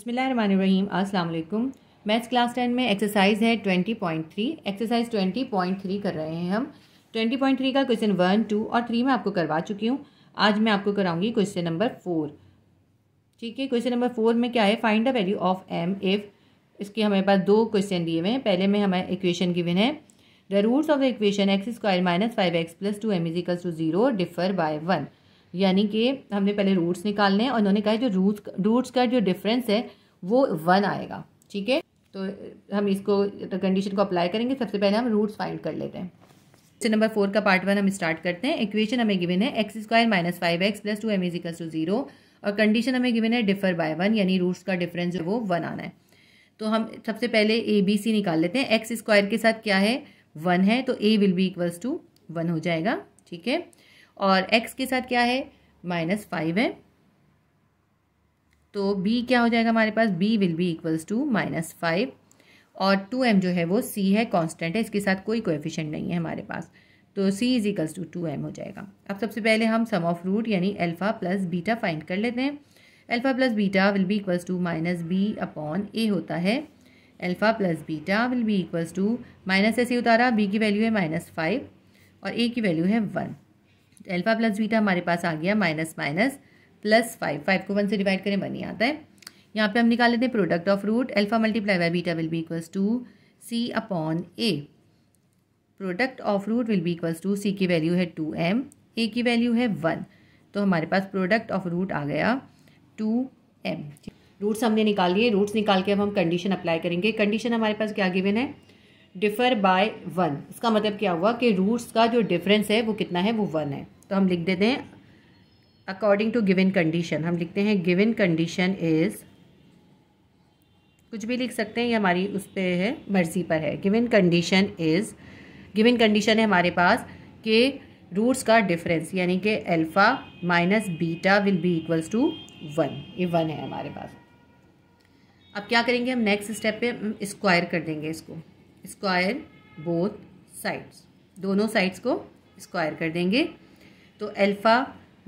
बसमीम अल्लाम maths class ten में एक्सरसाइज है twenty point three exercise twenty point three कर रहे हैं हम ट्वेंटी पॉइंट थ्री का क्वेश्चन वन टू और थ्री मैं आपको करवा चुकी हूँ आज मैं आपको कराऊंगी क्वेश्चन नंबर फोर ठीक है क्वेश्चन नंबर फोर में क्या है find the value of M if इसके हमारे पास दो क्वेश्चन दिए हुए हैं पहले में हमारे इक्वेशन गिवन है the roots of the equation X square minus five x plus two M equals to zero differ by one यानी कि हमने पहले रूट्स निकालने हैं और उन्होंने कहा जो रूट्स रूट्स का जो डिफरेंस है वो वन आएगा ठीक है तो हम इसको कंडीशन को अप्लाई करेंगे सबसे पहले हम रूट्स फाइंड कर लेते हैं क्वेश्चन नंबर फोर का पार्ट वन हम स्टार्ट करते हैं इक्वेशन हमें गिवन है X square minus five x plus two M इजिकल टू जीरो और कंडीशन हमें गिवन है डिफर बाय वन यानी रूट्स का डिफरेंस जो वो वन आना है तो हम सबसे पहले ए बी सी निकाल लेते हैं एक्स स्क्वायर के साथ क्या है वन है तो ए will be equals to one हो जाएगा ठीक है और एक्स के साथ क्या है माइनस फाइव है तो बी क्या हो जाएगा हमारे पास B will be equals to minus five और टू एम जो है वो सी है कांस्टेंट है इसके साथ कोई कोएफिशिएंट नहीं है हमारे पास तो C is equals to two M हो जाएगा अब सबसे पहले हम सम ऑफ रूट यानी अल्फ़ा प्लस बीटा फाइंड कर लेते हैं alpha plus beta will be equals to minus B upon A होता है alpha plus beta will be equals to minus ऐसे उतारा बी की वैल्यू है माइनस फाइव और ए की वैल्यू है वन अल्फा प्लस बीटा हमारे पास आ गया minus minus plus five five को वन से डिवाइड करें वन ही आता है यहाँ पे हम निकाल लेते हैं product of root alpha multiply by beta will be equals to C upon A product of root will be equals to सी की वैल्यू है टू एम ए की वैल्यू है वन तो हमारे पास प्रोडक्ट ऑफ रूट आ गया टू एम रूट्स हमने निकाल लिए रूट्स निकाल के अब हम कंडीशन अप्लाई करेंगे कंडीशन हमारे पास क्या गिवन है डिफ़र बाय वन इसका मतलब क्या हुआ कि रूट्स का जो डिफरेंस है वो कितना है वो वन है तो हम लिख देते हैं अकॉर्डिंग टू गिवन कंडीशन हम लिखते हैं गिवन कंडीशन इज़ कुछ भी लिख सकते हैं ये हमारी उस पर है मर्ज़ी पर है given condition is given condition है हमारे पास कि रूट्स का डिफरेंस यानी कि alpha minus beta will be equals to one ये वन है हमारे पास अब क्या करेंगे हम नेक्स्ट स्टेप पे स्क्वायर कर देंगे इसको स्क्वायर बोथ साइड्स दोनों साइड्स को स्क्वायर कर देंगे तो अल्फ़ा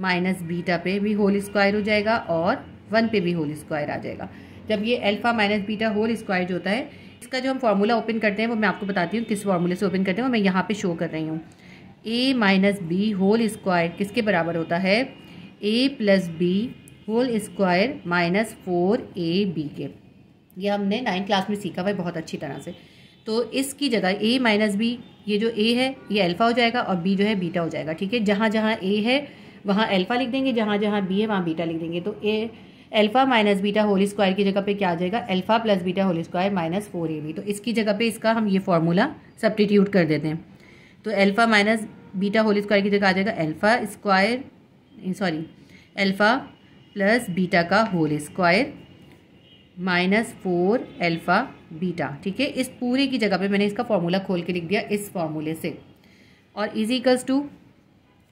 माइनस बीटा पे भी होल स्क्वायर हो जाएगा और वन पे भी होल स्क्वायर आ जाएगा जब ये alpha minus beta whole square जो होता है इसका जो हम फार्मूला ओपन करते हैं वो मैं आपको बताती हूँ किस फार्मूले से ओपन करते हैं वो मैं यहाँ पर शो कर रही हूँ A minus B whole square किसके बराबर होता है A plus B whole square minus four A B के ये हमने नाइन्थ क्लास में सीखा हुआ है बहुत अच्छी तरह से तो इसकी जगह ए माइनस बी ये जो ए है ये अल्फ़ा हो जाएगा और बी जो है बीटा हो जाएगा ठीक है जहाँ जहाँ ए है वहाँ अल्फ़ा लिख देंगे जहाँ जहाँ बी है वहाँ बीटा लिख देंगे तो A alpha minus beta whole square की जगह पे क्या आ जाएगा alpha plus beta whole square minus four A B तो इसकी जगह पे इसका हम ये फार्मूला सब्टीट्यूट कर देते हैं तो alpha minus beta whole square की जगह आ जाएगा alpha square sorry alpha plus beta का whole square minus four alpha beta ठीक है इस पूरे की जगह पे मैंने इसका फॉर्मूला खोल के लिख दिया इस फॉर्मूले से और इजिकल्स टू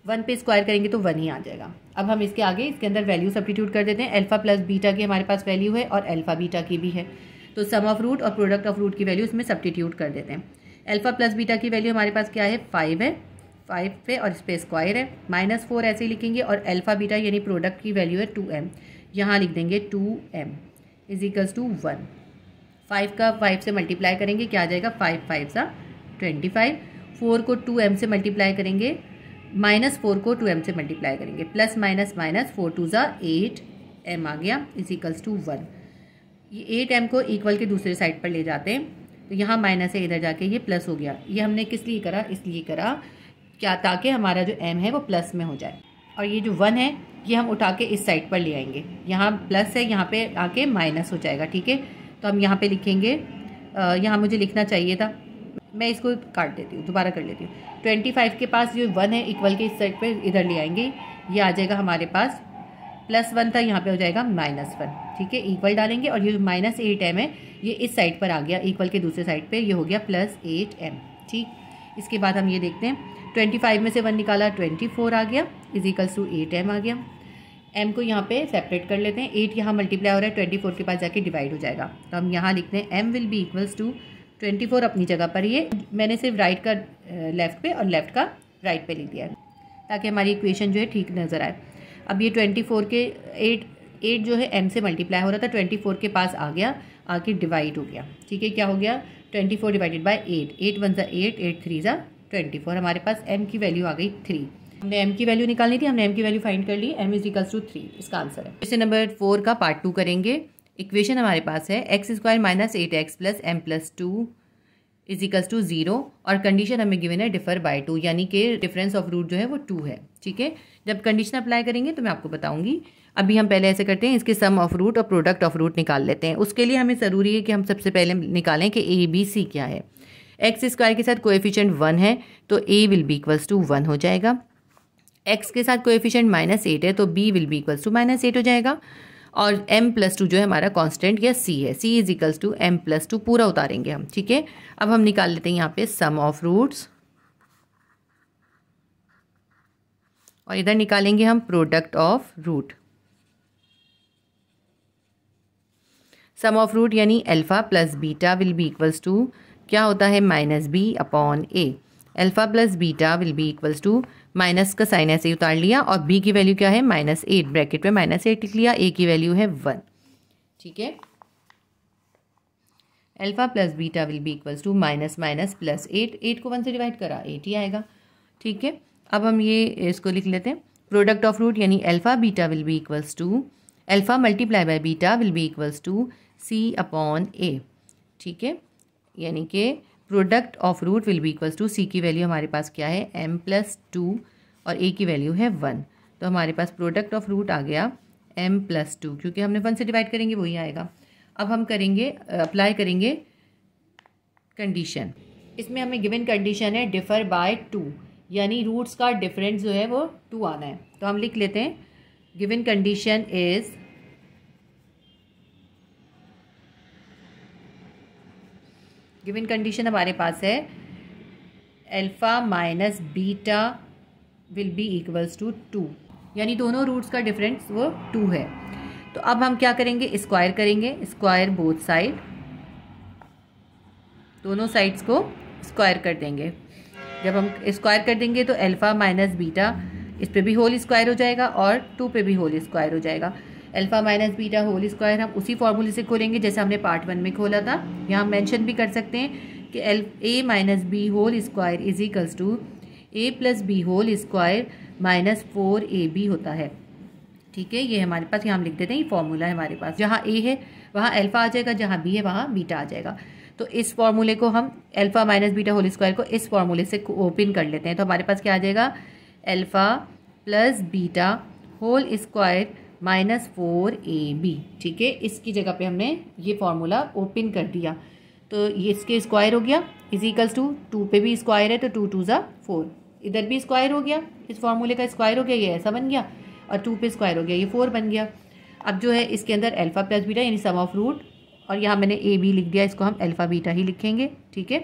वन पे स्क्वायर करेंगे तो वन ही आ जाएगा अब हम इसके आगे इसके अंदर वैल्यू सब्टीट्यूट कर देते हैं एल्फ़ा प्लस बीटा की हमारे पास वैल्यू है और एल्फ़ा बीटा की भी है तो सम ऑफ रूट और प्रोडक्ट ऑफ रूट की वैल्यू इसमें सब्टीट्यूट कर देते हैं एल्फ़ा प्लस बीटा की वैल्यू हमारे पास क्या है फाइव है फाइव पे और इस पर स्क्वायर है माइनस फोर ऐसे ही लिखेंगे और एल्फ़ा बीटा यानी प्रोडक्ट की वैल्यू है टू एम यहाँ लिख देंगे two M is equals to one five का फाइव से मल्टीप्लाई करेंगे क्या आ जाएगा फाइव फाइव सा ट्वेंटी फाइव फोर को टू एम से मल्टीप्लाई करेंगे माइनस फोर को टू एम से मल्टीप्लाई करेंगे plus minus minus four two ज़ा एट एम आ गया इज इक्वल्स टू वन ये एट एम को इक्वल के दूसरे साइड पर ले जाते हैं तो यहाँ माइनस है इधर जाके ये प्लस हो गया ये हमने किस लिए करा इसलिए करा क्या ताकि हमारा जो एम है वो प्लस में हो जाए और ये जो वन है ये हम उठा के इस साइड पर ले आएंगे यहाँ प्लस है यहाँ पे आके माइनस हो जाएगा ठीक है तो हम यहाँ पे लिखेंगे यहाँ मुझे लिखना चाहिए था मैं इसको काट देती हूँ दोबारा कर लेती हूँ ट्वेंटी फाइव के पास जो वन है इक्वल के इस साइड पर इधर ले आएंगे ये आ जाएगा हमारे पास प्लस वन था यहाँ पे हो जाएगा माइनस वन ठीक है इक्वल डालेंगे और ये माइनस एट एम है ये इस साइड पर आ गया इक्वल के दूसरे साइड पे ये हो गया प्लस एट एम ठीक इसके बाद हम ये देखते हैं ट्वेंटी फाइव में से वन निकाला ट्वेंटी फोर आ गया इजिकल्स टू एट एम आ गया एम को यहाँ पे सेपरेट कर लेते हैं एट यहाँ मल्टीप्लाई हो रहा है ट्वेंटी फोर के पास जाके डिवाइड हो जाएगा तो हम यहाँ लिखते हैं M will be equals to twenty four अपनी जगह पर ये मैंने सिर्फ राइट का लेफ्ट पे और लेफ्ट का राइट पे लिख दिया है ताकि हमारी इक्वेशन जो है ठीक नज़र आए अब ये ट्वेंटी फोर के एट एट जो है एम से मल्टीप्लाई हो रहा था ट्वेंटी फोर के पास आ गया आके डिवाइड हो गया ठीक है क्या हो गया twenty four divided by eight eight one ज़ा एट एट थ्री ज़ा ट्वेंटी फोर हमारे पास एम की वैल्यू आ गई थ्री हमने एम की वैल्यू निकालनी थी हमने एम की वैल्यू फाइंड कर ली M is equals to three इसका आंसर है क्वेश्चन नंबर फोर का पार्ट टू करेंगे इक्वेशन हमारे पास है X square minus eight X plus M plus two is equals to zero और कंडीशन हमें गिवन है डिफर बाय टू यानी कि डिफरेंस ऑफ रूट जो है वो टू है ठीक है जब कंडीशन अप्लाई करेंगे तो मैं आपको बताऊंगी अभी हम पहले ऐसे करते हैं इसके सम ऑफ रूट और प्रोडक्ट ऑफ रूट निकाल लेते हैं उसके लिए हमें ज़रूरी है कि हम सबसे पहले निकालें कि ए बी सी क्या है एक्स स्क्वायर के साथ कोएफिशिएंट वन है तो ए will be equals to one हो जाएगा एक्स के साथ कोएफिशिएंट माइनस एट है तो B will be equals to minus eight हो जाएगा और एम प्लस टू जो है हमारा कांस्टेंट या सी है C is equals to M plus two पूरा उतारेंगे हम ठीक है अब हम निकाल लेते हैं यहाँ पे सम ऑफ रूट्स और इधर निकालेंगे हम product of root sum of root यानी alpha plus beta will be equals to क्या होता है minus B upon A alpha plus beta will be equals to minus का साइन ऐसे ही उतार लिया और बी की वैल्यू क्या है माइनस एट ब्रैकेट में माइनस एट लिख लिया ए की वैल्यू है वन ठीक है alpha plus beta will be equals to minus minus plus eight eight को वन से डिवाइड करा एट ही आएगा ठीक है अब हम ये इसको लिख लेते हैं प्रोडक्ट ऑफ रूट यानी alpha beta will be equals to alpha multiply by beta will be equals to C upon ए ठीक है यानी कि product of root will be equals to सी की वैल्यू हमारे पास क्या है एम प्लस टू और ए की वैल्यू है वन तो हमारे पास प्रोडक्ट ऑफ रूट आ गया एम प्लस टू क्योंकि हमने वन से डिवाइड करेंगे वही आएगा अब हम करेंगे अप्लाई करेंगे कंडीशन इसमें हमें गिवन कंडीशन है डिफ़र बाय टू यानी रूट्स का डिफरेंस जो है वो टू आना है तो हम लिख लेते हैं given condition is given condition हमारे पास है alpha minus beta will be equals to two two दोनों रूट्स का डिफरेंस वो टू है तो अब हम क्या करेंगे स्क्वायर करेंगे स्क्वायर बोथ साइड दोनों साइड्स को स्क्वायर कर देंगे जब हम स्क्वायर कर देंगे तो अल्फ़ा माइनस बीटा इस पे भी होल स्क्वायर हो जाएगा और टू पे भी होल स्क्वायर हो जाएगा alpha minus beta whole square हम उसी फार्मूले से खोलेंगे जैसे हमने पार्ट वन में खोला था यहाँ हम मैंशन भी कर सकते हैं कि एल A minus B whole square is equals to A plus B whole square minus four A B होता है ठीक है ये हमारे पास यहाँ हम लिख देते हैं ये फार्मूला है हमारे पास जहाँ ए है वहाँ अल्फ़ा आ जाएगा जहाँ बी है वहाँ बीटा आ जाएगा तो इस फार्मूले को हम alpha minus beta whole square को इस फार्मूले से ओपन कर लेते हैं तो हमारे पास क्या आ जाएगा alpha plus beta whole square minus four A B ठीक है इसकी जगह पे हमने ये फॉर्मूला ओपन कर दिया तो ये इसके स्क्वायर हो गया इज इक्वल्स टू टू पे भी स्क्वायर है तो टू टू ज़ा फोर इधर भी स्क्वायर हो गया इस फॉर्मूले का स्क्वायर हो गया ये ऐसा बन गया और टू पे स्क्वायर हो गया ये फोर बन गया अब जो है इसके अंदर अल्फ़ा प्लस बीटा यानी सम ऑफ रूट और यहाँ मैंने ए बी लिख दिया इसको हम अल्फ़ा बीटा ही लिखेंगे ठीक है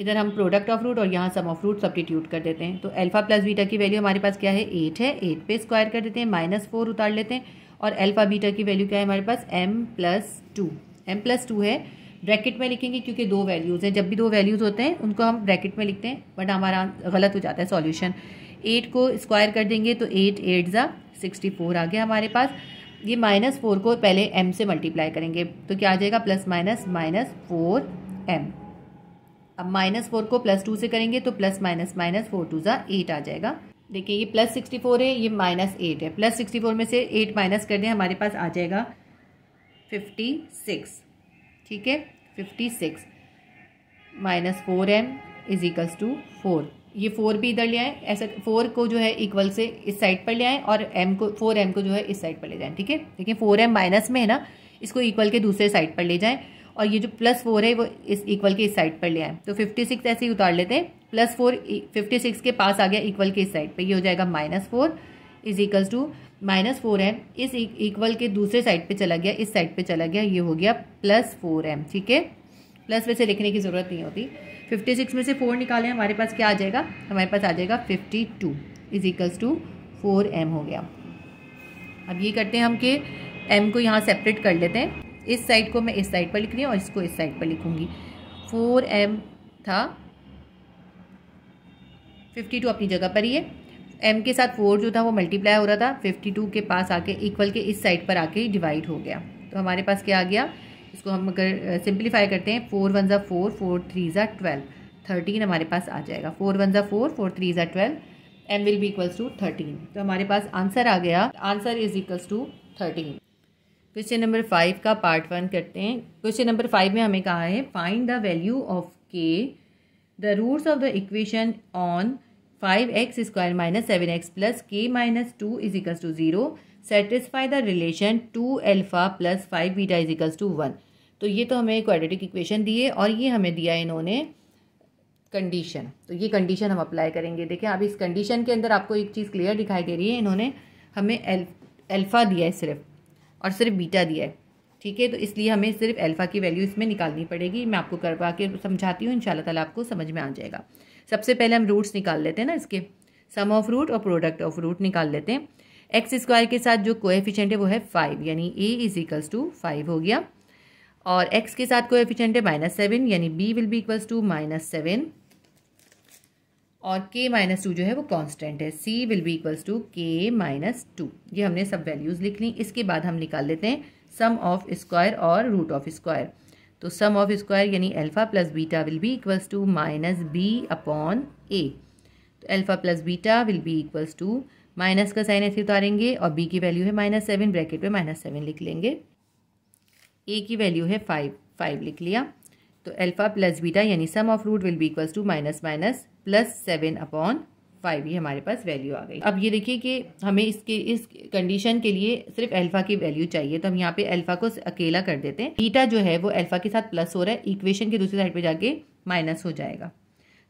इधर हम प्रोडक्ट ऑफ रूट और यहाँ सम ऑफ रूट सब्टीट्यूट कर देते हैं तो एल्फा प्लस बीटा की वैल्यू हमारे पास क्या है एट है एट पे स्क्वायर कर देते हैं माइनस फोर उतार लेते हैं और एल्फा बीटा की वैल्यू क्या है हमारे पास M plus two M plus two है ब्रैकेट में लिखेंगे क्योंकि दो वैल्यूज़ हैं जब भी दो वैल्यूज़ होते हैं उनको हम ब्रैकेट में लिखते हैं बट हमारा गलत हो जाता है सॉल्यूशन एट को स्क्वायर कर देंगे तो एट एट ज़ा सिक्सटी फोर आ गया हमारे पास ये माइनस फोर को पहले एम से मल्टीप्लाई करेंगे तो क्या आ जाएगा plus minus minus four M अब माइनस फोर को प्लस टू से करेंगे तो plus minus minus four two ज़ा एट आ जाएगा देखिए ये प्लस सिक्सटी फोर है ये माइनस एट है प्लस सिक्सटी फोर में से एट माइनस कर दें हमारे पास आ जाएगा फिफ्टी सिक्स ठीक है fifty six minus four M is two four ये फोर भी इधर ले आएँ ऐसा फोर को जो है इक्वल से इस साइड पर ले आएँ और एम को फोर एम को जो है इस साइड पर ले जाएँ ठीक है देखिए फोर एम माइनस में है ना इसको इक्वल के दूसरे साइड पर ले जाएँ और ये जो प्लस फोर है वो इस इक्वल के इस साइड पर ले आए तो फिफ्टी सिक्स ऐसे ही उतार लेते हैं प्लस फोर फिफ्टी सिक्स के पास आ गया इक्वल के इस साइड पर ये हो जाएगा minus four is equal to minus four M is equal e- के दूसरे साइड पे चला गया इस साइड पे चला गया ये हो गया प्लस फोर एम ठीक है प्लस वैसे लिखने की ज़रूरत नहीं होती फिफ्टी सिक्स में से फोर निकाले हमारे पास क्या आ जाएगा हमारे पास आ जाएगा fifty two is equals to four M हो गया अब ये करते हैं हम कि एम को यहाँ सेपरेट कर लेते हैं इस साइड को मैं इस साइड पर लिख रही हूँ और इसको इस साइड पर लिखूंगी फोर एम था फिफ्टी टू अपनी जगह पर ही है एम के साथ फोर जो था वो मल्टीप्लाई हो रहा था फिफ्टी टू के पास आके इक्वल के इस साइड पर आके ही डिवाइड हो गया तो हमारे पास क्या आ गया इसको हम अगर सिंप्लीफाई करते हैं फोर वन ज़ा फोर फोर थ्री ज़ा ट्वेल्व थर्टीन हमारे पास आ जाएगा फोर वन ज़ा फोर फोर थ्री ज़ा twelve M will be equals to thirteen तो हमारे पास आंसर आ गया answer is equals to thirteen question number five का पार्ट वन करते हैं क्वेश्चन नंबर फाइव में हमें कहा है find the value of K the roots of the equation on five x square minus seven X plus K minus two is equal to zero satisfy the relation two alpha plus five beta is equal to one तो ये तो हमें quadratic equation दी है और ये हमें दिया है इन्होंने कंडीशन तो ये कंडीशन हम अप्लाई करेंगे देखिए अब इस कंडीशन के अंदर आपको एक चीज़ क्लियर दिखाई दे रही है इन्होंने हमें एल्फ़ा दिया है सिर्फ और सिर्फ बीटा दिया है ठीक है तो इसलिए हमें सिर्फ अल्फ़ा की वैल्यू इसमें निकालनी पड़ेगी मैं आपको करवा के समझाती हूँ इन ताला आपको समझ में आ जाएगा सबसे पहले हम रूट्स निकाल लेते हैं ना इसके सम ऑफ रूट और प्रोडक्ट ऑफ रूट निकाल लेते हैं एक्स स्क्वायर के साथ जो कोएफिशिएंट है वो है फाइव यानी A is equals to five हो गया और एक्स के साथ कोएफिशिएंट है माइनस सेवन यानी B will be equals to minus seven और k माइनस टू जो है वो कांस्टेंट है c will be equals to k minus two ये हमने सब वैल्यूज़ लिख ली इसके बाद हम निकाल लेते हैं सम ऑफ स्क्वायर और रूट ऑफ स्क्वायर तो सम ऑफ स्क्वायर यानी alpha plus beta will be equals to minus B upon A तो alpha plus beta will be equals to minus का साइन ऐसे उतारेंगे और बी की वैल्यू है माइनस सेवन ब्रैकेट में माइनस सेवन लिख लेंगे ए की वैल्यू है फाइव फाइव लिख लिया तो अल्फ़ा प्लस बीटा यानी sum of root will be equals to minus minus plus seven upon five ये हमारे पास वैल्यू आ गई अब ये देखिए कि हमें इसके इस कंडीशन के लिए सिर्फ अल्फा की वैल्यू चाहिए तो हम यहाँ पे अल्फा को अकेला कर देते हैं बीटा जो है वो अल्फा के साथ प्लस हो रहा है इक्वेशन के दूसरी साइड पे जाके माइनस हो जाएगा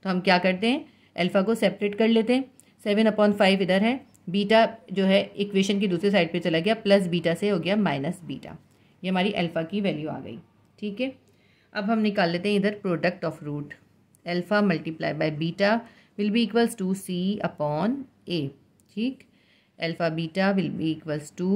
तो हम क्या करते हैं अल्फा को सेपरेट कर लेते हैं सेवन अपॉन फाइव इधर है बीटा जो है इक्वेशन की दूसरी साइड पर चला गया प्लस बीटा से हो गया माइनस बीटा ये हमारी अल्फा की वैल्यू आ गई ठीक है अब हम निकाल लेते हैं इधर product of root alpha multiply by beta will be equals to C upon ए ठीक alpha beta will be equals to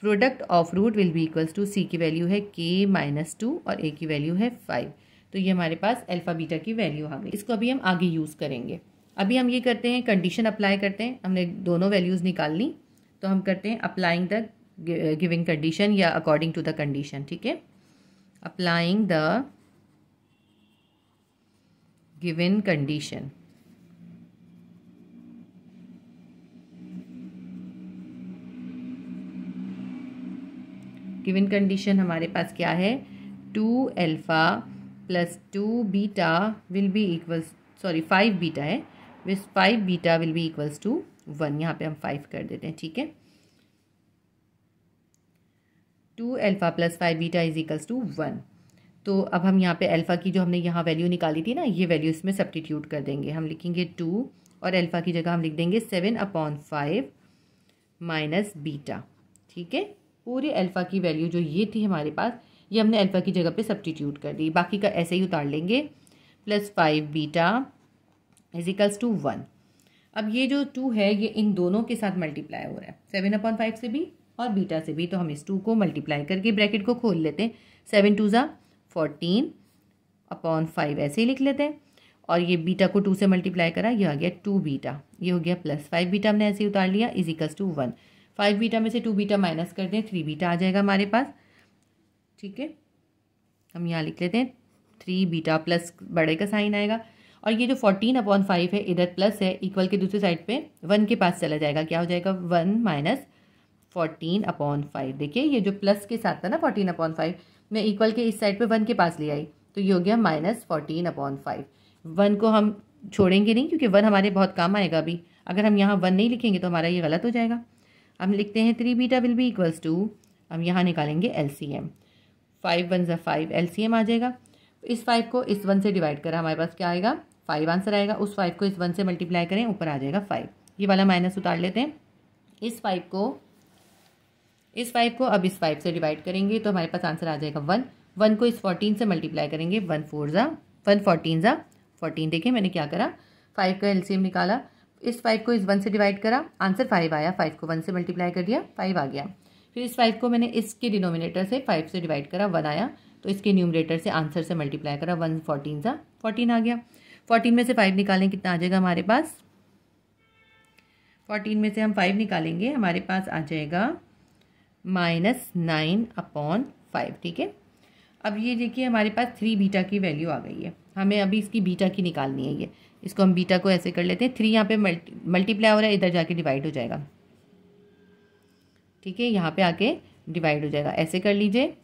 product of root will be equals to सी की वैल्यू है के माइनस टू और ए की वैल्यू है फाइव तो ये हमारे पास अल्फ़ा बीटा की वैल्यू आ गई इसको अभी हम आगे यूज़ करेंगे अभी हम ये करते हैं कंडीशन अप्लाई करते हैं हमने दोनों वैल्यूज़ निकाल ली तो हम करते हैं अप्लाइंग द गिविंग कंडीशन या अकॉर्डिंग टू द कंडीशन ठीक है applying the given condition. Given condition हमारे पास क्या है two alpha plus two beta will be equals sorry five beta है विस five beta will be equals to one यहाँ पे हम फाइव कर देते हैं ठीक है two alpha plus five beta is equals to one तो अब हम यहाँ पे अल्फ़ा की जो हमने यहाँ वैल्यू निकाली थी ना ये वैल्यू इसमें सब्टीट्यूट कर देंगे हम लिखेंगे टू और अल्फ़ा की जगह हम लिख देंगे seven upon five minus beta ठीक है पूरे अल्फ़ा की वैल्यू जो ये थी हमारे पास ये हमने अल्फ़ा की जगह पे सब्टीट्यूट कर दी बाकी का ऐसे ही उतार लेंगे plus five beta is equals to one अब ये जो टू है ये इन दोनों के साथ मल्टीप्लाई हो रहा है सेवन अपॉन फाइव से भी और बीटा से भी तो हम इस टू को मल्टीप्लाई करके ब्रैकेट को खोल लेते हैं सेवन टू ज़ा फोर्टीन अपॉन फाइव ऐसे ही लिख लेते हैं और ये बीटा को टू से मल्टीप्लाई करा ये आ गया टू बीटा ये हो गया प्लस फाइव बीटा हमने ऐसे ही उतार लिया is equals to one five beta में से टू बीटा माइनस कर दें थ्री बीटा आ जाएगा हमारे पास ठीक है हम यहाँ लिख लेते हैं थ्री बीटा प्लस बड़े का साइन आएगा और ये जो फोर्टीन अपॉन फाइव है इधर प्लस है इक्वल के दूसरे साइड पे वन के पास चला जाएगा क्या हो जाएगा one minus fourteen upon five देखिए ये जो प्लस के साथ था ना फोर्टीन अपॉन फाइव मैं इक्वल के इस साइड पे वन के पास ले आई तो ये हो गया minus fourteen upon five one को हम छोड़ेंगे नहीं क्योंकि वन हमारे बहुत काम आएगा अभी अगर हम यहाँ वन नहीं लिखेंगे तो हमारा ये गलत हो जाएगा हम लिखते हैं three beta will be equals to हम यहाँ निकालेंगे L C M five one ज़ा फाइव एल सी एम आ जाएगा इस फाइव को इस वन से डिवाइड करें हमारे पास क्या आएगा फाइव आंसर आएगा उस फाइव को इस वन से मल्टीप्लाई करें ऊपर आ जाएगा फाइव ये वाला माइनस उतार लेते हैं इस फाइव को इस फाइव को अब इस फाइव से डिवाइड करेंगे तो हमारे पास आंसर आ जाएगा वन वन को इस फोर्टीन से मल्टीप्लाई करेंगे वन फोर ज़ा वन फोर्टीन ज़ा फोर्टीन देखिए मैंने क्या करा फाइव का एलसीएम निकाला इस फाइव को इस वन से डिवाइड करा आंसर फाइव आया फाइव को वन से मल्टीप्लाई कर दिया फाइव आ गया फिर इस फाइव को मैंने इसके डिनोमिनेटर से फाइव से डिवाइड करा वन आया तो इसके न्यूमिनेटर से आंसर से मल्टीप्लाई करा वन फोर्टीन सा फोर्टीन आ गया फोर्टीन में से फाइव निकालें कितना आ जाएगा हमारे पास फोर्टीन में से हम फाइव निकालेंगे हमारे पास आ जाएगा माइनस नाइन अपॉन फाइव ठीक है अब ये देखिए हमारे पास थ्री बीटा की वैल्यू आ गई है हमें अभी इसकी बीटा की निकालनी है ये इसको हम बीटा को ऐसे कर लेते हैं थ्री यहाँ पे मल्टी मल्टीप्लाई हो रहा है इधर जाके डिवाइड हो जाएगा ठीक है यहाँ पे आके डिवाइड हो जाएगा ऐसे कर लीजिए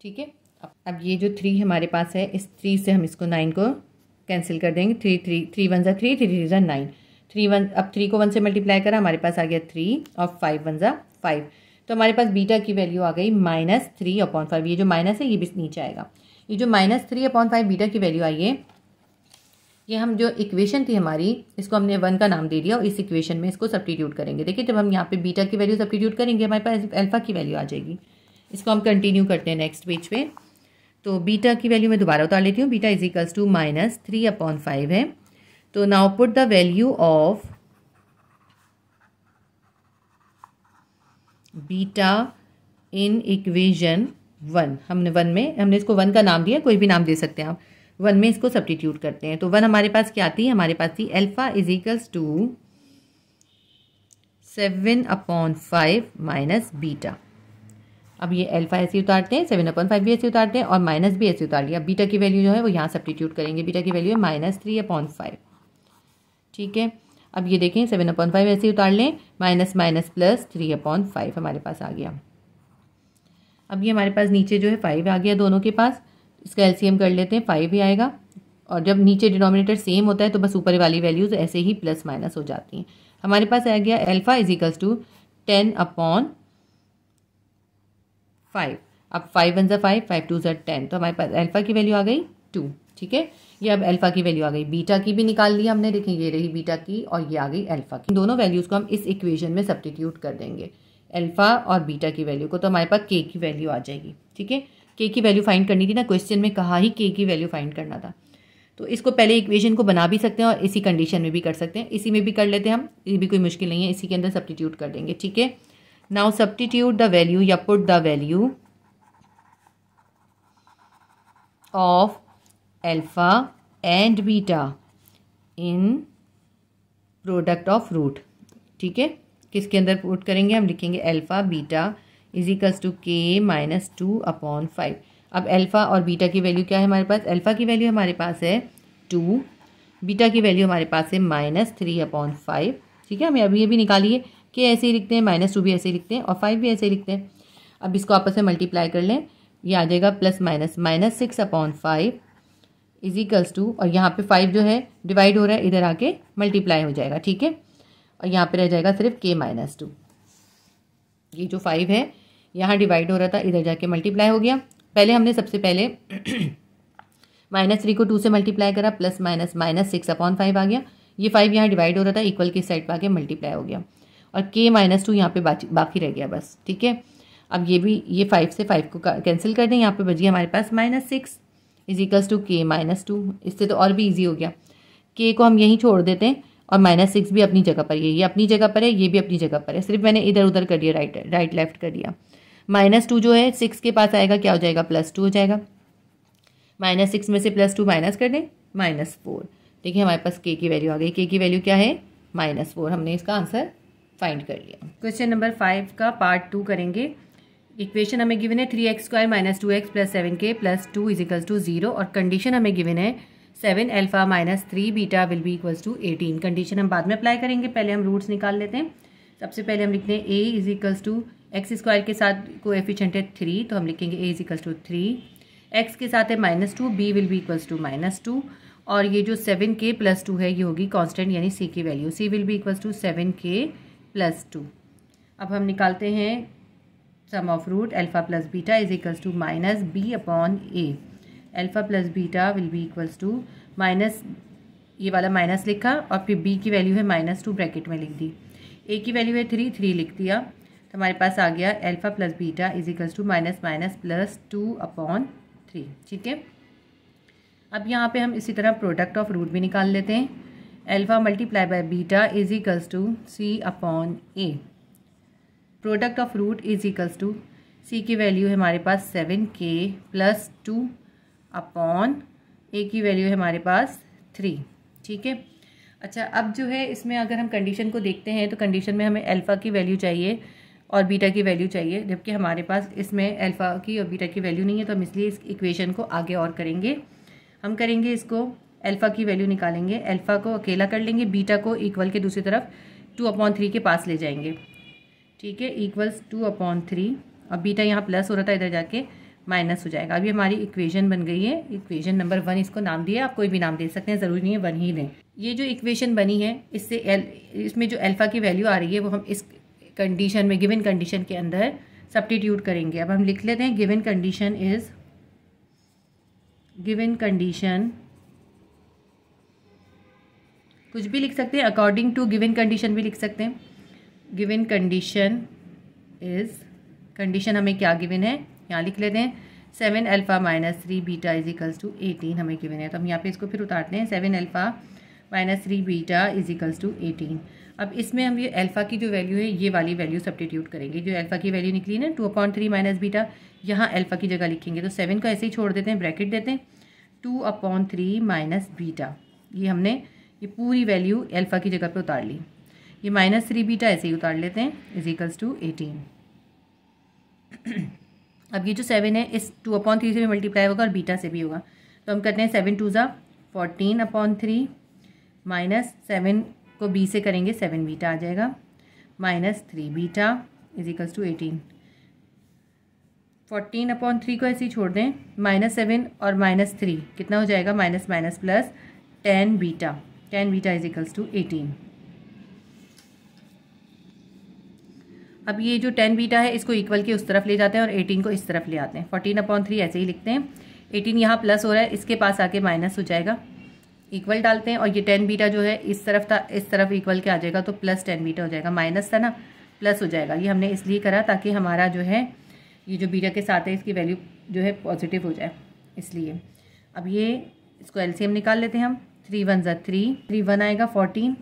ठीक है अब अब ये जो थ्री हमारे पास है इस थ्री से हम इसको नाइन को कैंसिल कर देंगे थ्री थ्री थ्री वन ज़ा थ्री थ्री थ्री ज़ा नाइन थ्री वन अब थ्री को वन से मल्टीप्लाई करा हमारे पास आ गया थ्री और फाइव वन ज़ा फाइव तो हमारे पास बीटा की वैल्यू आ गई माइनस थ्री अपॉन फाइव ये जो माइनस है ये भी नीचे आएगा ये जो minus three upon five beta की वैल्यू आई है ये हम जो इक्वेशन थी हमारी इसको हमने वन का नाम दे दिया और इस इक्वेशन में इसको सब्टीट्यूट करेंगे देखिए जब हम यहाँ पे बीटा की वैल्यू सब्टीट्यूट करेंगे हमारे पास अल्फा की वैल्यू आ जाएगी इसको हम कंटिन्यू करते हैं नेक्स्ट पेज पे तो बीटा की वैल्यू मैं दोबारा उतार लेती हूँ beta is equals to minus three upon five है तो now put the value of beta in equation one हमने वन में हमने इसको वन का नाम दिया कोई भी नाम दे सकते हैं आप वन में इसको सब्टीट्यूट करते हैं तो वन हमारे पास क्या आती है हमारे पास थी alpha is equals to seven upon five minus beta अब ये एल्फा ऐसे उतारते हैं सेवन अपॉन फाइव भी ऐसे उतारते हैं और माइनस भी ऐसे उतार लिया बीटा की वैल्यू जो है वो यहाँ सब्टीट्यूट करेंगे बीटा की वैल्यू है माइनस थ्री अपॉइंट फाइव ठीक है अब ये देखें सेवन अपॉइंट फाइव ऐसे ही उतार लें minus minus plus three upon five हमारे पास आ गया अब ये हमारे पास नीचे जो है फाइव आ गया दोनों के पास इसका एलसीएम कर लेते हैं फाइव ही आएगा और जब नीचे डिनोमिनेटर सेम होता है तो बस ऊपर वाली वैल्यूज़ ऐसे ही प्लस माइनस हो जाती हैं हमारे पास आ गया alpha is equals to ten upon five अब फाइव वन ज़ा फाइव फाइव टू ज़ा टेन तो हमारे पास एल्फ़ा की वैल्यू आ गई टू ठीक है ये अब एल्फा की वैल्यू आ गई बीटा की भी निकाल ली हमने देखें ये रही बीटा की और ये आ गई एल्फा की दोनों वैल्यूज़ को हम इस इक्वेशन में सब्सटीट्यूट कर देंगे एल्फा और बीटा की वैल्यू को तो हमारे पास के की वैल्यू आ जाएगी ठीक है के की वैल्यू फाइंड करनी थी ना क्वेश्चन में कहा ही के की वैल्यू फाइंड करना था तो इसको पहले इक्वेशन को बना भी सकते हैं और इसी कंडीशन में भी कर सकते हैं इसी में भी कर लेते हैं हम ये भी कोई मुश्किल नहीं है इसी के अंदर सब्टीट्यूट कर देंगे ठीक है नाउ सब्टीट्यूट द वैल्यू या put the value of alpha and beta in product of root ठीक है किसके अंदर पुट करेंगे हम लिखेंगे alpha beta is equals to K minus two upon five अब अल्फ़ा और बीटा की वैल्यू क्या है हमारे पास अल्फ़ा की वैल्यू हमारे पास है टू बीटा की वैल्यू हमारे पास है माइनस थ्री अपॉन फाइव ठीक है हमें अभी ये भी निकालिए के ऐसे ही लिखते हैं माइनस टू भी ऐसे ही लिखते हैं और फाइव भी ऐसे ही लिखते हैं अब इसको आपस में मल्टीप्लाई कर लें ये आ जाएगा plus minus minus six upon five इजिकल्स to और यहाँ पे फाइव जो है डिवाइड हो रहा है इधर आके मल्टीप्लाई हो जाएगा ठीक है और यहाँ पे रह जाएगा सिर्फ के माइनस टू ये जो फाइव है यहाँ डिवाइड हो रहा था इधर जाके मल्टीप्लाई हो गया पहले हमने सबसे पहले माइनस थ्री को टू से मल्टीप्लाई करा plus minus minus six upon five आ गया ये फाइव यहाँ डिवाइड हो रहा था इक्वल के साइड पर आके मल्टीप्लाई हो गया और के माइनस टू यहाँ पर बाकी रह गया बस ठीक है अब ये भी ये फाइव से फाइव को कैंसिल कर दें यहाँ पर बच गया हमारे पास minus six is equals to K minus two इससे तो और भी ईजी हो गया के को हम यहीं छोड़ देते हैं और माइनस सिक्स भी अपनी जगह पर है ये अपनी जगह पर है ये भी अपनी जगह पर है सिर्फ मैंने इधर उधर कर दिया राइट राइट लेफ्ट कर दिया माइनस टू जो है सिक्स के पास आएगा क्या हो जाएगा प्लस टू हो जाएगा माइनस सिक्स में से प्लस टू माइनस कर दें माइनस फोर देखिए हमारे पास के की वैल्यू आ गई के की वैल्यू क्या है माइनस फोर हमने इसका आंसर फाइंड कर लिया क्वेश्चन नंबर फाइव का पार्ट टू करेंगे इक्वेशन हमें गिवन है three x square minus two X plus seven के plus two is equals to zero और कंडीशन हमें गिवन है seven alpha minus three beta will be equals to eighteen condition हम बाद में अप्लाई करेंगे पहले हम रूट्स निकाल लेते हैं सबसे पहले हम लिखते हैं A is two X square के साथ को एफिशेंट है थ्री तो हम लिखेंगे A is two three X के साथ है minus two B will be equals to minus two और ये जो सेवन के प्लस टू है ये होगी कॉन्स्टेंट यानी सी की value C will be equals to seven के प्लस टू अब हम निकालते हैं sum of root alpha plus beta is equals to minus b upon a alpha plus beta will be equals to minus ये वाला minus लिखा और फिर बी की वैल्यू है माइनस टू ब्रैकेट में लिख दी ए की वैल्यू है थ्री थ्री लिख दिया तो हमारे पास आ गया alpha plus beta is equals to minus minus plus two upon three ठीक है अब यहाँ पे हम इसी तरह प्रोडक्ट ऑफ रूट भी निकाल लेते हैं alpha multiply by beta is equals to C upon A product of root is equals to सी की वैल्यू है हमारे पास सेवन के प्लस टू अपॉन ए की वैल्यू है हमारे पास थ्री ठीक है अच्छा अब जो है इसमें अगर हम कंडीशन को देखते हैं तो कंडीशन में हमें अल्फ़ा की वैल्यू चाहिए और बीटा की वैल्यू चाहिए जबकि हमारे पास इसमें अल्फ़ा की और बीटा की वैल्यू नहीं है तो हम इसलिए इस इक्वेशन को आगे और करेंगे हम करेंगे इसको अल्फ़ा की वैल्यू निकालेंगे अल्फ़ा को अकेला कर लेंगे बीटा को इक्वल के दूसरी तरफ टू अपॉन थ्री के पास ले जाएंगे ठीक है इक्वल्स टू अपॉन थ्री अब बीटा यहाँ प्लस हो रहा था इधर जाके माइनस हो जाएगा अभी हमारी इक्वेशन बन गई है इक्वेशन नंबर वन इसको नाम दिया आप कोई भी नाम दे सकते हैं ज़रूरी नहीं है वन ही दें ये जो इक्वेशन बनी है इससे एल इसमें जो एल्फा की वैल्यू आ रही है वो हम इस कंडीशन में गिवन कंडीशन के अंदर सब्टीट्यूट करेंगे अब हम लिख लेते हैं given condition is given condition कुछ भी लिख सकते हैं अकॉर्डिंग टू गिवन कंडीशन भी लिख सकते हैं गिविन कंडीशन इज़ कंडीशन हमें क्या गिविन है यहाँ लिख लेते हैं seven alpha minus three beta is equals to eighteen हमें गिविन है तो हम यहाँ पे इसको फिर उतारते हैं seven alpha minus three beta is equals to eighteen अब इसमें हम ये अल्फ़ा की जो वैल्यू है ये वाली वैल्यू सब्टीट्यूट करेंगे जो अल्फ़ा की वैल्यू निकली ना two upon three minus beta यहाँ अल्फ़ा की जगह लिखेंगे तो सेवन को ऐसे ही छोड़ देते हैं ब्रैकेट देते हैं two upon three minus beta ये हमने ये पूरी वैल्यू अल्फ़ा की जगह पर उतार ली ये माइनस थ्री बीटा ऐसे ही उतार लेते हैं इजिकल्स टू एटीन अब ये जो सेवन है इस टू अपॉन थ्री से भी मल्टीप्लाई होगा और बीटा से भी होगा तो हम करते हैं सेवन टू ज़ा fourteen upon three minus seven को बी से करेंगे सेवन बीटा आ जाएगा minus three beta is equals to eighteen fourteen upon three को ऐसे ही छोड़ दें माइनस सेवन और माइनस थ्री कितना हो जाएगा minus minus plus ten beta ten beta is equals to eighteen अब ये जो टेन बीटा है इसको इक्वल के उस तरफ ले जाते हैं और एटीन को इस तरफ ले आते हैं फोर्टीन अपॉन थ्री ऐसे ही लिखते हैं एटीन यहाँ प्लस हो रहा है इसके पास आके माइनस हो जाएगा इक्वल डालते हैं और ये टेन बीटा जो है इस तरफ था इस तरफ इक्वल के आ जाएगा तो प्लस टेन बीटा हो जाएगा माइनस था ना प्लस हो जाएगा ये हमने इसलिए करा ताकि हमारा जो है ये जो बीटा के साथ है इसकी वैल्यू जो है पॉजिटिव हो जाए इसलिए अब ये इसको एलसीएम निकाल लेते हैं हम थ्री वन ज़ा थ्री थ्री वन आएगा फोर्टीन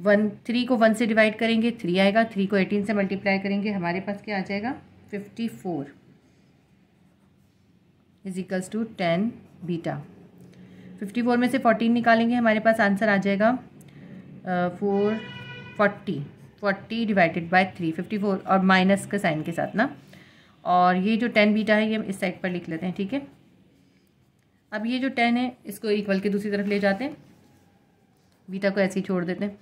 वन थ्री को वन से डिवाइड करेंगे थ्री आएगा थ्री को एटीन से मल्टीप्लाई करेंगे हमारे पास क्या आ जाएगा fifty four is equals to ten beta fifty four में से फोर्टीन निकालेंगे हमारे पास आंसर आ जाएगा four forty forty divided by three fifty four और माइनस का साइन के साथ ना और ये जो टेन बीटा है ये हम इस साइड पर लिख लेते हैं ठीक है अब ये जो टेन है इसको इक्वल के दूसरी तरफ ले जाते हैं बीटा को ऐसे ही छोड़ देते हैं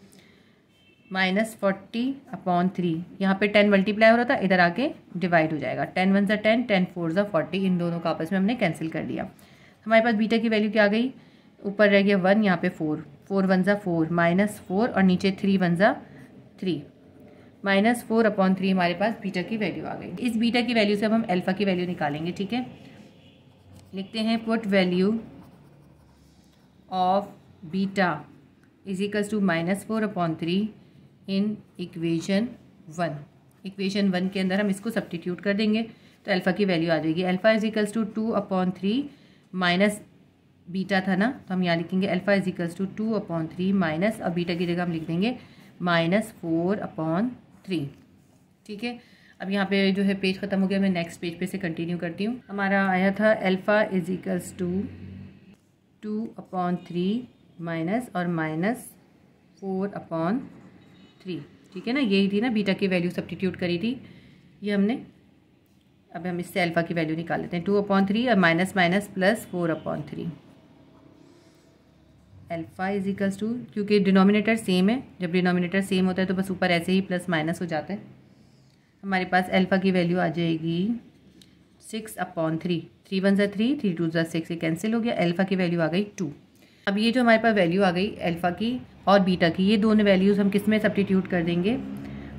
माइनस फोर्टी अपॉन थ्री यहाँ पे टेन मल्टीप्लाई हो रहा था इधर आके डिवाइड हो जाएगा टेन वन ज़ा टेन टेन फोर ज़ा फोर्टी इन दोनों का आपस में हमने कैंसिल कर लिया हमारे पास बीटा की वैल्यू क्या आ गई ऊपर रह गया वन यहाँ पे फोर फोर वन ज़ा फोर माइनस फोर और नीचे थ्री वन ज़ा three minus four upon three हमारे पास बीटा की वैल्यू आ गई इस बीटा की वैल्यू से अब हम एल्फ़ा की वैल्यू निकालेंगे ठीक है लिखते हैं put value of beta is equals to minus four upon three in equation one equation one के अंदर हम इसको सब्टीट्यूट कर देंगे तो अल्फ़ा की वैल्यू आ जाएगी alpha is equals to two upon three minus beta था ना तो हम यहाँ लिखेंगे alpha is equals to two upon three minus और बीटा की जगह हम लिख देंगे माइनस फोर अपॉन थ्री ठीक है अब यहाँ पे जो है पेज ख़त्म हो गया मैं नेक्स्ट पेज पे से कंटिन्यू करती हूँ हमारा आया था alpha is equals to two upon three minus और माइनस फोर अपॉन थ्री ठीक है ना यही थी ना बीटा की वैल्यू सब्टीट्यूट करी थी ये हमने अब हम इससे अल्फ़ा की वैल्यू निकाल लेते हैं टू अपॉन थ्री और minus minus plus four upon three alpha is equals to क्योंकि डिनोमिनेटर सेम है जब डिनोमिनेटर सेम होता है तो बस ऊपर ऐसे ही प्लस माइनस हो जाता है हमारे पास अल्फ़ा की वैल्यू आ जाएगी six upon three three one ज़ा थ्री थ्री टू ज़ा सिक्स ये कैंसिल हो गया अल्फ़ा की वैल्यू आ गई टू अब ये जो हमारे पास वैल्यू आ गई एल्फा की और बीटा की ये दोनों वैल्यूज़ हम किस में सब्टीट्यूट कर देंगे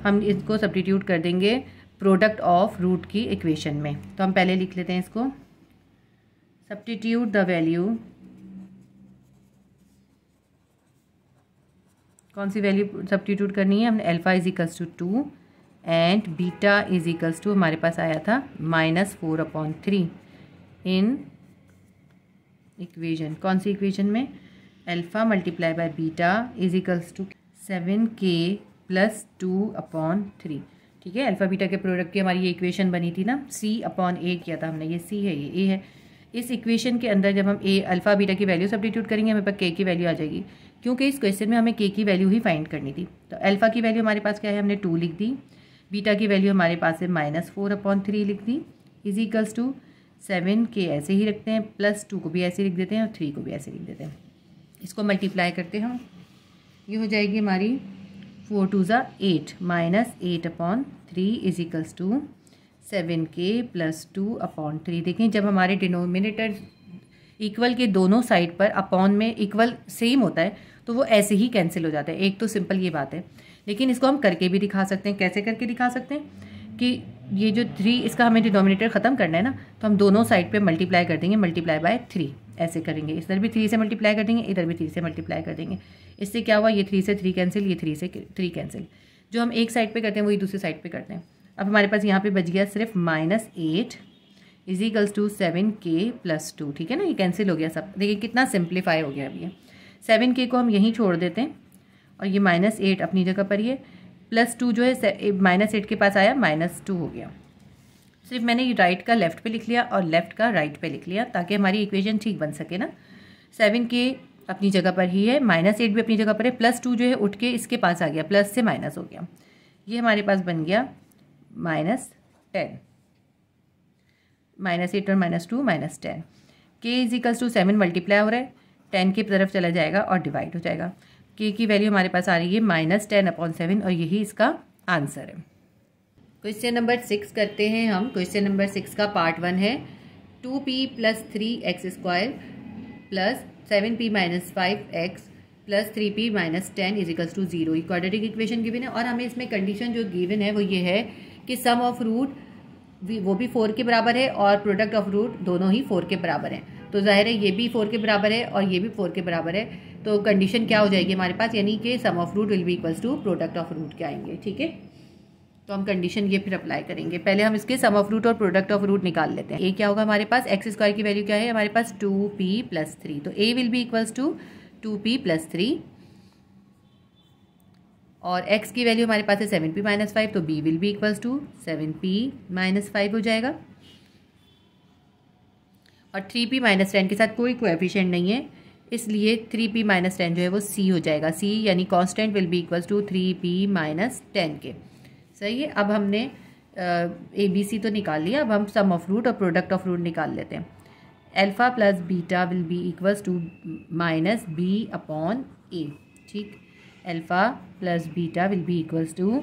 हम इसको सब्टीट्यूट कर देंगे प्रोडक्ट ऑफ रूट की इक्वेशन में तो हम पहले लिख लेते हैं इसको सब्टीट्यूट द वैल्यू कौन सी वैल्यू सब्टीट्यूट करनी है हमने alpha is equals to two and beta is equals to हमारे पास आया था माइनस फोर अपॉइंट थ्री इन इक्वेशन कौन सी इक्वेशन में alpha multiply by beta is equals to seven के प्लस टू अपॉन थ्री ठीक है अल्फ़ा बीटा के प्रोडक्ट की हमारी ये इक्वेशन बनी थी ना सी अपॉन ए किया था हमने ये सी है ये ए है इस इक्वेशन के अंदर जब हम ए अल्फ़ा बीटा की वैल्यू सब्टीट्यूट करेंगे हमें पास के की वैल्यू आ जाएगी क्योंकि इस क्वेश्चन में हमें के की वैल्यू ही फाइंड करनी थी तो अल्फ़ा की वैल्यू हमारे पास क्या है हमने टू लिख दी बीटा की वैल्यू हमारे पास है माइनस फोर अपॉन थ्री लिख दी इज इक्वल्स टू सेवन के ऐसे ही रखते हैं प्लस टू को भी ऐसे लिख देते हैं और थ्री को भी ऐसे लिख देते हैं इसको मल्टीप्लाई करते हैं हम ये हो जाएगी हमारी फोर टू ज़ा eight minus eight upon three equals to seven के प्लस टू अपॉन थ्री देखें जब हमारे डिनोमिनेटर इक्वल के दोनों साइड पर अपॉन में इक्वल सेम होता है तो वो ऐसे ही कैंसिल हो जाता है एक तो सिंपल ये बात है लेकिन इसको हम करके भी दिखा सकते हैं कैसे करके दिखा सकते हैं कि ये जो थ्री इसका हमें डिनोमिनेटर ख़त्म करना है ना तो हम दोनों साइड पे मल्टीप्लाई कर देंगे मल्टीप्लाई बाय थ्री ऐसे करेंगे इधर भी थ्री से मल्टीप्लाई कर देंगे इधर भी थ्री से मल्टीप्लाई कर देंगे इससे क्या हुआ ये थ्री से थ्री कैंसिल ये थ्री से थ्री कैंसिल जो हम एक साइड पे करते हैं वही दूसरे साइड पे करते हैं अब हमारे पास यहाँ पे बच गया सिर्फ minus eight equals to seven के प्लस टू ठीक है ना ये कैंसिल हो गया सब देखिए कितना सिंप्लीफाई हो गया अब ये सेवन के को हम यहीं छोड़ देते हैं और ये माइनस एट अपनी जगह पर ये प्लस टू जो है माइनस एट के पास आया माइनस टू हो गया सिर्फ मैंने राइट का लेफ्ट पे लिख लिया और लेफ्ट का राइट पे लिख लिया ताकि हमारी इक्वेशन ठीक बन सके ना सेवन के अपनी जगह पर ही है माइनस एट भी अपनी जगह पर है प्लस टू जो है उठ के इसके पास आ गया प्लस से माइनस हो गया ये हमारे पास बन गया माइनस टेन माइनस एट और माइनस टू माइनस टेन के इजिकल्स टू सेवन मल्टीप्लाई हो रहा है टेन की तरफ चला जाएगा और डिवाइड हो जाएगा के की वैल्यू हमारे पास आ रही है माइनस टेन अपॉन सेवन और यही इसका आंसर है क्वेश्चन नंबर सिक्स करते हैं हम क्वेश्चन नंबर सिक्स का पार्ट वन है two p plus three x square plus seven p minus five x plus three p minus ten equals to zero quadratic equation given है और हमें इसमें condition जो गिवन है वो ये है कि सम ऑफ रूट वो भी फोर के बराबर है और प्रोडक्ट ऑफ रूट दोनों ही फोर के बराबर हैं तो जाहिर है ये भी फोर के बराबर है और ये भी फोर के बराबर है तो कंडीशन क्या हो जाएगी हमारे पास यानी कि sum of root will be equals to product of root के आएंगे ठीक है तो हम कंडीशन ये फिर अप्लाई करेंगे पहले हम इसके सम ऑफ रूट और प्रोडक्ट ऑफ रूट निकाल लेते हैं ए क्या होगा हमारे पास एक्स स्क्वायर की वैल्यू क्या है हमारे पास टू पी प्लस थ्री तो ए will be equals to two p plus three और एक्स की वैल्यू हमारे पास है सेवन पी माइनस फाइव तो B will be equals to seven p minus five हो जाएगा और थ्री पी माइनस टेन के साथ कोई कोएफिशिएंट नहीं है इसलिए थ्री पी माइनस टेन जो है वो सी हो जाएगा सी यानी constant will be equals to three p minus ten के सही है अब हमने ए बी सी तो निकाल लिया अब हम सम ऑफ रूट और प्रोडक्ट ऑफ रूट निकाल लेते हैं alpha plus beta will be equals to minus B upon ए ठीक alpha plus beta will be equals to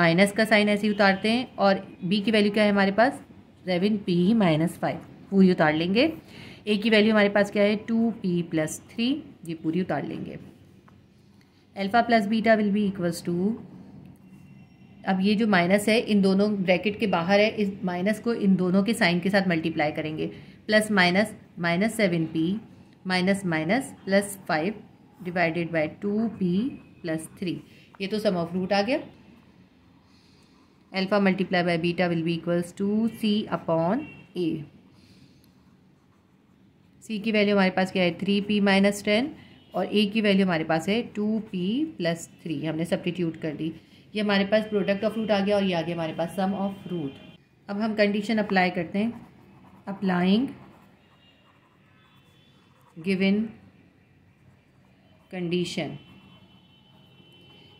minus का साइन ऐसे ही उतारते हैं और बी की वैल्यू क्या है हमारे पास सेवन पी माइनस फाइव पूरी उतार लेंगे ए की वैल्यू हमारे पास क्या है टू पी प्लस थ्री ये पूरी उतार लेंगे alpha plus beta will be equals to अब ये जो माइनस है इन दोनों ब्रैकेट के बाहर है इस माइनस को इन दोनों के साइन के साथ मल्टीप्लाई करेंगे plus minus minus seven p minus minus plus five divided by two p plus three ये तो सम ऑफ रूट आ गया alpha multiply by beta will be equals to C upon a c की value हमारे पास क्या है three p minus ten और ए की वैल्यू हमारे पास है टू पी प्लस थ्री हमने सब्टीट्यूट कर दी ये हमारे पास प्रोडक्ट ऑफ रूट आ गया और ये आ गया हमारे पास सम ऑफ रूट अब हम कंडीशन अप्लाई करते हैं applying given condition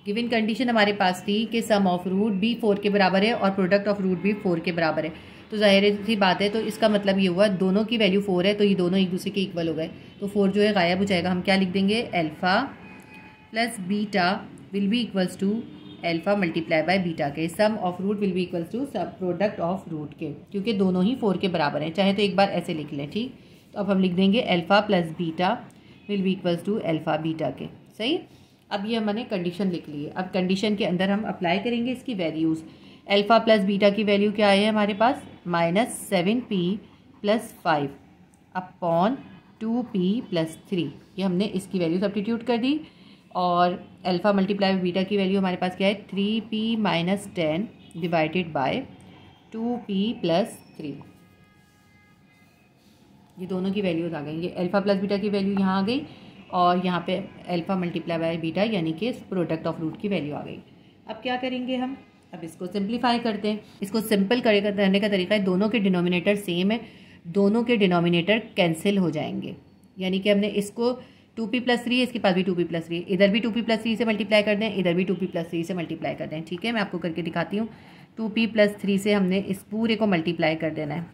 given condition हमारे पास थी कि सम ऑफ रूट भी फोर के बराबर है और प्रोडक्ट ऑफ रूट भी फोर के बराबर है तो ज़ाहिर सी बात है तो इसका मतलब ये हुआ दोनों की वैल्यू फ़ोर है तो ये दोनों एक दूसरे के इक्वल हो गए तो फ़ोर जो है गायब हो जाएगा हम क्या लिख देंगे alpha plus beta will be equals to alpha multiply by beta के sum of root will be equals to सब प्रोडक्ट ऑफ रूट के क्योंकि दोनों ही फोर के बराबर हैं चाहे तो एक बार ऐसे लिख लें ठीक तो अब हम लिख देंगे alpha plus beta will be equals to alpha beta के सही अब ये हमने कंडीशन लिख ली है अब कंडीशन के अंदर हम अप्लाई करेंगे इसकी वैल्यूज़ अल्फ़ा प्लस बीटा की वैल्यू क्या है हमारे पास minus seven p plus five upon two p plus three ये हमने इसकी वैल्यू सब्टीट्यूट कर दी और अल्फ़ा मल्टीप्लाई बीटा की वैल्यू हमारे पास क्या है three p minus ten divided by two p plus three ये दोनों की वैल्यूज़ आ गई ये अल्फ़ा प्लस बीटा की वैल्यू यहाँ आ गई और यहाँ पे अल्फ़ा मल्टीप्लाई बाय बीटा यानी कि प्रोडक्ट ऑफ रूट की वैल्यू आ गई अब क्या करेंगे हम अब इसको सिंप्लीफाई करते हैं इसको सिंपल करे करने का तरीका है दोनों के डिनोमिनेटर सेम है दोनों के डिनोमिनेटर कैंसिल हो जाएंगे यानी कि हमने इसको टू पी प्लस थ्री इसके पास भी टू पी प्लस थ्री इधर भी टू पी प्लस थ्री से मल्टीप्लाई कर दें इधर भी टू पी प्लस थ्री से मल्टीप्लाई कर दें ठीक है मैं आपको करके दिखाती हूँ टू पी प्लस थ्री से हमने इस पूरे को मल्टीप्लाई कर देना है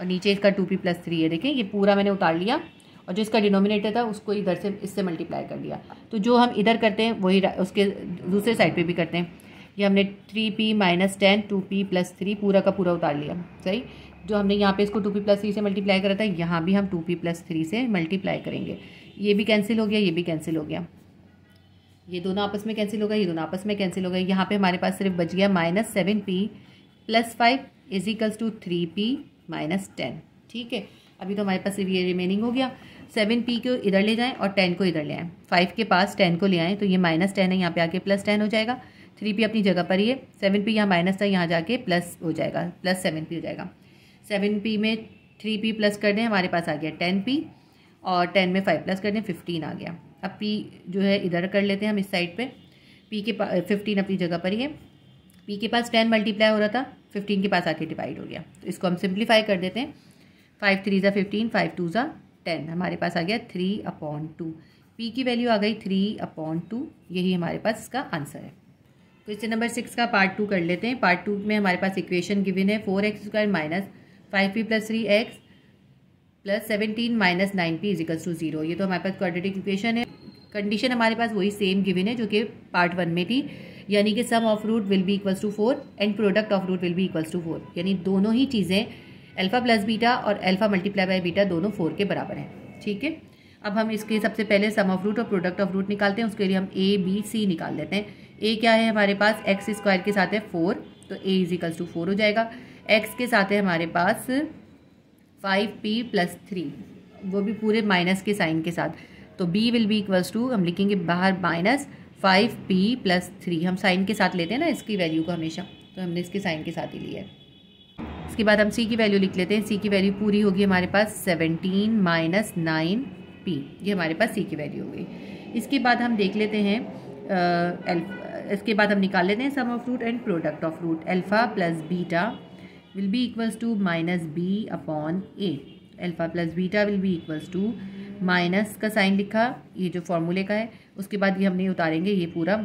और नीचे इसका टू पी प्लस थ्री है देखें ये पूरा मैंने उतार लिया और जो इसका डिनोमिनेटर था उसको इधर से इससे मल्टीप्लाई कर दिया तो जो हम इधर करते हैं वही उसके दूसरे साइड पे भी करते हैं ये हमने three p minus ten two p plus three पूरा का पूरा उतार लिया सही जो हमने यहाँ पे इसको टू पी प्लस थ्री से मल्टीप्लाई करा था यहाँ भी हम टू पी प्लस थ्री से मल्टीप्लाई करेंगे ये भी कैंसिल हो गया ये भी कैंसिल हो गया ये दोनों आपस में कैंसिल हो गया ये दोनों आपस में कैंसिल हो गए यहाँ पर हमारे पास सिर्फ बच गया minus seven p plus five इजिकल्स to three p minus ten ठीक है अभी तो हमारे पास सिर्फ ये रिमेनिंग हो गया सेवन पी को इधर ले जाएं और टेन को इधर ले आएँ फाइव के पास टेन को ले आएँ तो ये माइनस टेन है यहाँ पे आके प्लस टेन हो जाएगा थ्री पी अपनी जगह पर ही है सेवन पी यहाँ माइनस था यहाँ जाके प्लस हो जाएगा प्लस सेवन पी हो जाएगा सेवन पी में थ्री पी प्लस कर दें हमारे पास आ गया टेन पी और टेन में फाइव प्लस कर दें फिफ्टीन आ गया अब पी जो है इधर कर लेते हैं हम इस साइड पर पी के पास फिफ्टीन अपनी जगह पर ही है पी के पास टेन मल्टीप्लाई हो रहा था फिफ्टीन के पास आके डिवाइड हो गया तो इसको हम सिंप्लीफाई कर देते हैं फाइव थ्री ज़ा फिफ्टीन फाइव टू ज़ा टेन हमारे पास आ गया थ्री अपॉन टू पी की वैल्यू आ गई थ्री अपॉन टू यही हमारे पास इसका आंसर है क्वेश्चन नंबर सिक्स का पार्ट टू कर लेते हैं पार्ट टू में हमारे पास इक्वेशन गिविन है four x square minus five p plus three x plus seventeen minus nine p equals to zero ये तो हमारे पास क्वाड्रेटिक इक्वेशन है कंडीशन हमारे पास वही सेम गिविन है जो कि पार्ट वन में थी यानी कि sum of root will be equals to four and product of root will be equals to four यानी दोनों ही चीज़ें अल्फ़ा प्लस बीटा और अल्फ़ा मल्टीप्लाई बाई बीटा दोनों फोर के बराबर हैं ठीक है अब हम इसके सबसे पहले सम ऑफ रूट और प्रोडक्ट ऑफ रूट निकालते हैं उसके लिए हम ए बी सी निकाल लेते हैं ए क्या है हमारे पास एक्स स्क्वायर के साथ है फोर तो ए इज टू फोर हो जाएगा एक्स के साथ है हमारे पास फाइव पी प्लस थ्री वो भी पूरे माइनस के साइन के साथ तो B will be equals to हम लिखेंगे बाहर minus five p plus three हम साइन के साथ लेते हैं ना इसकी वैल्यू को हमेशा तो हमने इसके साइन के साथ ही लिया है इसके बाद हम सी की वैल्यू लिख लेते हैं सी की वैल्यू पूरी होगी हमारे पास सेवनटीन माइनस नाइन पी ये हमारे पास सी की वैल्यू होगी इसके बाद हम देख लेते हैं आ, इसके बाद हम निकाल लेते हैं sum of root and product of root alpha plus beta will be equals to minus B upon a alpha plus beta will be equals to minus का साइन लिखा ये जो फॉर्मूले का है उसके बाद ये हमने उतारेंगे ये पूरा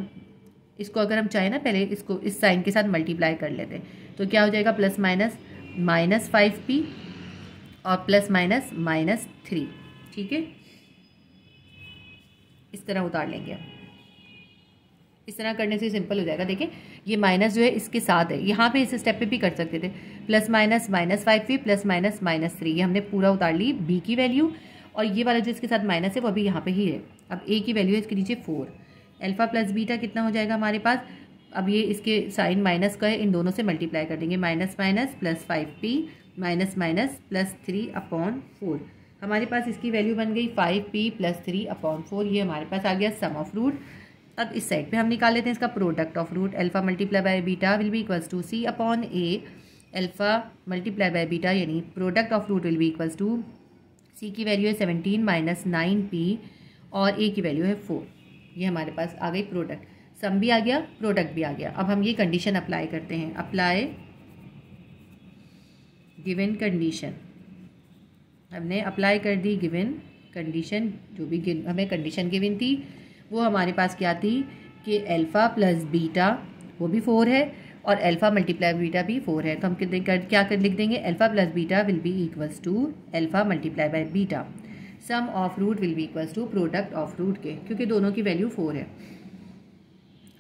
इसको अगर हम चाहें ना पहले इसको इस साइन के साथ मल्टीप्लाई कर लेते हैं तो क्या हो जाएगा plus minus minus five p और प्लस माइनस माइनस थ्री ठीक है इस तरह उतार लेंगे हम इस तरह करने से सिंपल हो जाएगा देखें ये माइनस जो है इसके साथ है यहाँ पे इस स्टेप पे भी कर सकते थे plus minus minus five p plus minus minus three ये हमने पूरा उतार ली बी की वैल्यू और ये वाला जो इसके साथ माइनस है वो अभी यहाँ पे ही है अब ए की वैल्यू है इसके नीचे फोर एल्फा प्लस बीटा कितना हो जाएगा हमारे पास अब ये इसके साइन माइनस का है इन दोनों से मल्टीप्लाई कर देंगे minus minus plus five p minus minus plus three upon four हमारे पास इसकी वैल्यू बन गई five p plus three upon four ये हमारे पास आ गया सम ऑफ रूट अब इस साइड पे हम निकाल लेते हैं इसका product of root alpha multiply by beta will be equals to C upon a alpha multiply by beta यानी product of root will be equals to सी की वैल्यू है सेवनटीन माइनस नाइन पी और ए की वैल्यू है four ये हमारे पास आ गई प्रोडक्ट सम भी आ गया प्रोडक्ट भी आ गया अब हम ये कंडीशन अप्लाई करते हैं अप्लाई गिवन कंडीशन हमने अप्लाई कर दी गिवन कंडीशन जो भी हमें कंडीशन गिवन थी वो हमारे पास क्या थी कि अल्फ़ा प्लस बीटा वो भी फोर है और अल्फ़ा मल्टीप्लाई बीटा भी फोर है तो हम कर क्या कर लिख देंगे alpha plus beta will be equals to alpha multiply by beta sum of root will be equals to product of root के क्योंकि दोनों की वैल्यू फोर है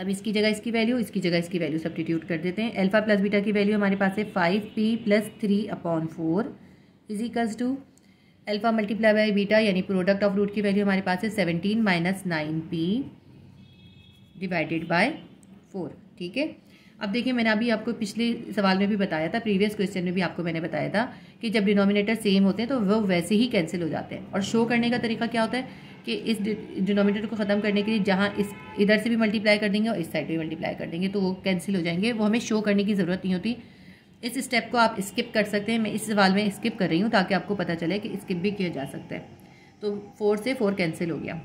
अब इसकी जगह इसकी वैल्यू इसकी जगह इसकी वैल्यू सब्टीट्यूट कर देते हैं एल्फा प्लस बीटा की वैल्यू हमारे पास है five p plus three upon four equals to alpha multiply by beta यानी प्रोडक्ट ऑफ रूट की वैल्यू हमारे पास है seventeen minus nine p divided by four ठीक है अब देखिए मैंने अभी आपको पिछले सवाल में भी बताया था प्रीवियस क्वेश्चन में भी आपको मैंने बताया था कि जब डिनोमिनेटर सेम होते हैं तो वो वैसे ही कैंसिल हो जाते हैं और शो करने का तरीका क्या होता है कि इस डिनोमीटर को ख़त्म करने के लिए जहाँ इस इधर से भी मल्टीप्लाई कर देंगे और इस साइड भी मल्टीप्लाई कर देंगे तो वो कैंसिल हो जाएंगे वो हमें शो करने की ज़रूरत नहीं होती इस स्टेप को आप स्किप कर सकते हैं मैं इस सवाल में स्किप कर रही हूँ ताकि आपको पता चले कि स्किप भी किया जा सकता है तो फोर से फोर कैंसिल हो गया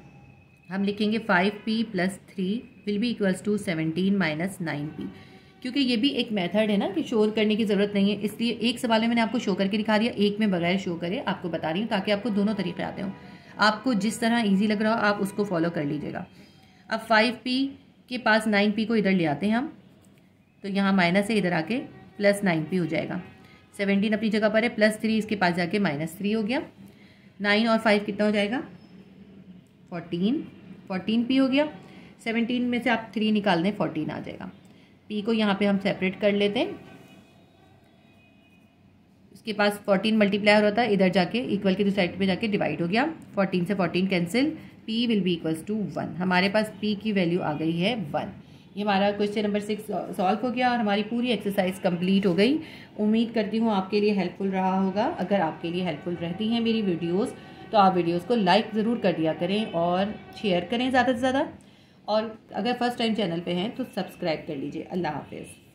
हम लिखेंगे five p plus three will be equals to seventeen minus nine p क्योंकि ये भी एक मेथड है ना कि शोर करने की ज़रूरत नहीं है इसलिए एक सवाल में मैंने आपको शो करके दिखा दिया एक में बगैर शो करे आपको बता रही हूँ ताकि आपको दोनों तरीके आते हों आपको जिस तरह ईजी लग रहा हो आप उसको फॉलो कर लीजिएगा अब फाइव पी के पास नाइन पी को इधर ले आते हैं हम तो यहाँ माइनस है इधर आके प्लस नाइन पी हो जाएगा सेवेंटीन अपनी जगह पर है प्लस थ्री इसके पास जाके माइनस थ्री हो गया नाइन और फाइव कितना हो जाएगा फोर्टीन फोर्टीन पी हो गया सेवनटीन में से आप थ्री निकाल दें फोर्टीन आ जाएगा पी को यहाँ पे हम सेपरेट कर लेते हैं के पास फोर्टीन मल्टीप्लायर होता है इधर जाके इक्वल के दूसरी साइड पे जाके डिवाइड हो गया फोर्टीन से fourteen cancel p will be equals to one हमारे पास पी की वैल्यू आ गई है वन ये हमारा क्वेश्चन नंबर सिक्स सॉल्व हो गया और हमारी पूरी एक्सरसाइज कंप्लीट हो गई उम्मीद करती हूँ आपके लिए हेल्पफुल रहा होगा अगर आपके लिए हेल्पफुल रहती हैं मेरी वीडियोस तो आप वीडियोस को लाइक ज़रूर कर दिया करें और शेयर करें ज़्यादा से ज़्यादा और अगर फर्स्ट टाइम चैनल पर हैं तो सब्सक्राइब कर लीजिए अल्लाह हाफिज़